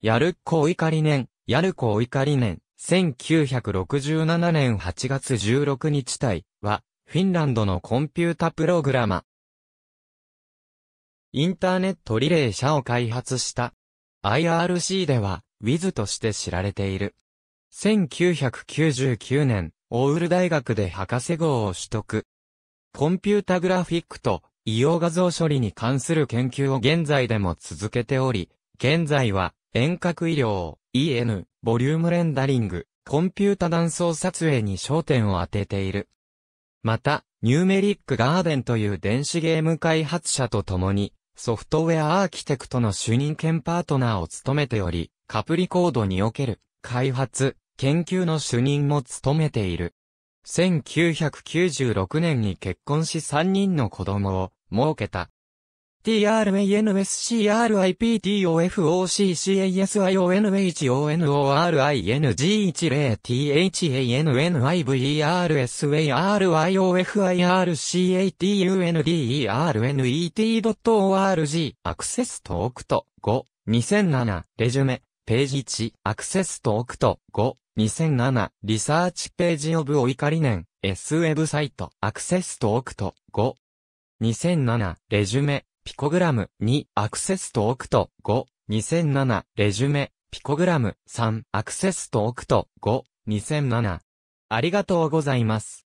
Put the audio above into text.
ヤルッコお怒り年、ヤルコお怒り年、1967年8月16日体は、フィンランドのコンピュータプログラマ。インターネットリレー社を開発した。IRC では、WIZ として知られている。1999年、オール大学で博士号を取得。コンピュータグラフィックと、異様画像処理に関する研究を現在でも続けており、現在は、遠隔医療、EN、ボリュームレンダリング、コンピュータ断層撮影に焦点を当てている。また、ニューメリックガーデンという電子ゲーム開発者と共に、ソフトウェアアーキテクトの主任兼パートナーを務めており、カプリコードにおける開発、研究の主任も務めている。1996年に結婚し3人の子供を設けた。t r m a n s c r i p o r c c a s i o n h o n o r i n g 1 0 t h a n n i r s i r c a t u n d e r n e t o r g アクセストークと5、2007、レジュメ、ページ1、アクセストークと5、2007、リサーチページオブお怒り年、S ウェブサイト、アクセストークと5、2007、レジュメ、ピコグラム2、アクセスとオクト5、2007、レジュメ、ピコグラム3、アクセスとオクト5、2007。ありがとうございます。